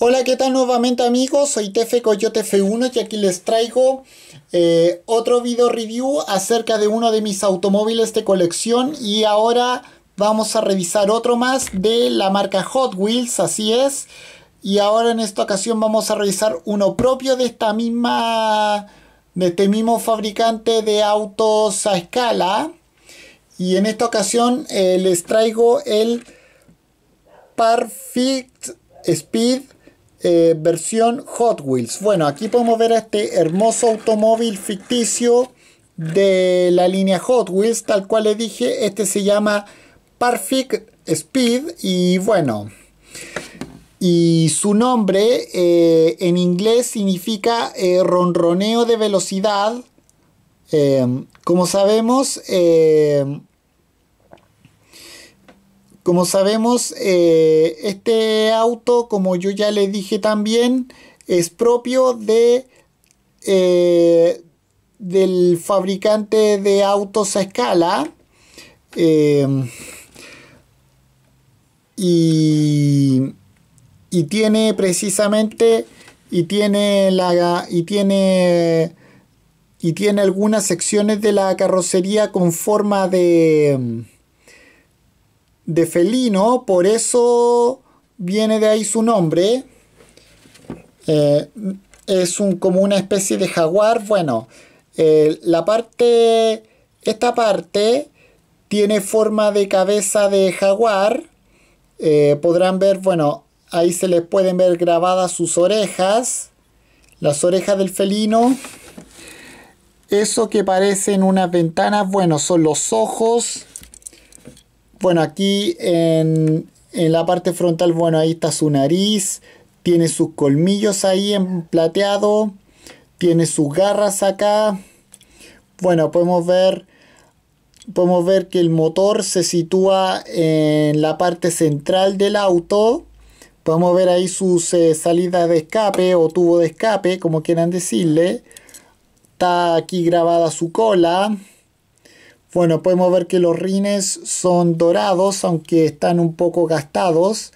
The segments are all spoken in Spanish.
Hola, ¿qué tal nuevamente amigos? Soy Tefe Coyote F1 y aquí les traigo eh, otro video review acerca de uno de mis automóviles de colección y ahora vamos a revisar otro más de la marca Hot Wheels, así es. Y ahora en esta ocasión vamos a revisar uno propio de esta misma, de este mismo fabricante de autos a escala. Y en esta ocasión eh, les traigo el Perfect Speed eh, versión Hot Wheels. Bueno, aquí podemos ver este hermoso automóvil ficticio de la línea Hot Wheels, tal cual le dije, este se llama Perfect Speed y bueno, y su nombre eh, en inglés significa eh, ronroneo de velocidad. como sabemos, como sabemos, eh, este auto, como yo ya le dije también, es propio de eh, del fabricante de autos a escala. Eh, y, y, tiene precisamente y tiene la y tiene y tiene algunas secciones de la carrocería con forma de de felino, por eso viene de ahí su nombre. Eh, es un, como una especie de jaguar. Bueno, eh, la parte, esta parte tiene forma de cabeza de jaguar. Eh, podrán ver, bueno, ahí se les pueden ver grabadas sus orejas, las orejas del felino. Eso que parecen unas ventanas, bueno, son los ojos bueno, aquí en, la parte frontal, bueno, ahí está su nariz, tiene sus colmillos ahí en plateado, tiene sus garras acá. Bueno, podemos ver, podemos ver que el motor se sitúa en la parte central del auto. Podemos ver ahí sus eh, salidas de escape o tubo de escape, como quieran decirle. Está aquí grabada su cola. Bueno, podemos ver que los rines son dorados, aunque están un poco gastados,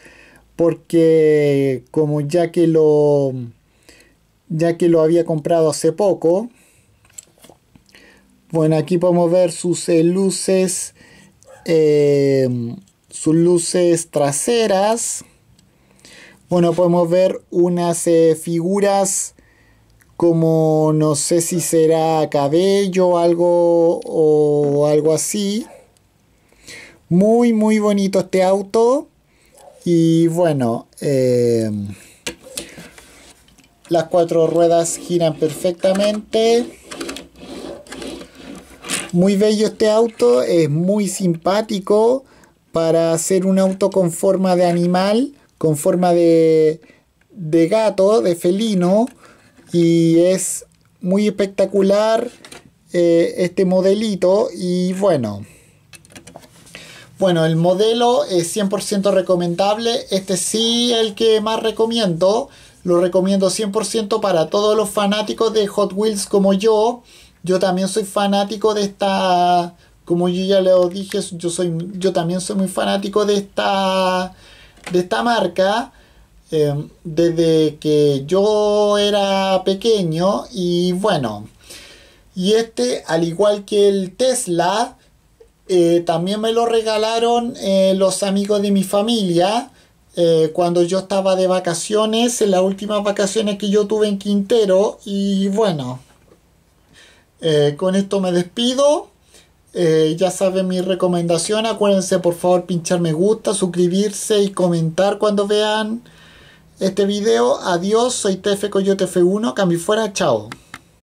porque como ya que lo, ya que lo había comprado hace poco. Bueno, aquí podemos ver sus eh, luces, em, sus luces traseras. Bueno, podemos ver unas eh, figuras como no sé si será cabello algo o algo así. Muy, muy bonito este auto. Y bueno, em, las cuatro ruedas giran perfectamente. Muy bello este auto, es muy simpático para hacer un auto con forma de animal, con forma de, de gato, de felino. Y es muy espectacular eh, este modelito y bueno. Bueno, el modelo es 100% recomendable. Este sí, el que más recomiendo. Lo recomiendo 100% para todos los fanáticos de Hot Wheels como yo. Yo también soy fanático de esta, como yo ya les dije, yo soy yo también soy muy fanático de esta de esta marca. Em, desde que yo era pequeño y bueno, y este al igual que el Tesla, eh, también me lo regalaron eh, los amigos de mi familia eh, cuando yo estaba de vacaciones, en las últimas vacaciones que yo tuve en Quintero. Y bueno, con esto me despido. ya saben mi recomendación. Acuérdense por favor pinchar me gusta, suscribirse y comentar cuando vean este video. Adiós, soy TF Coyote F1, cambio fuera, chao.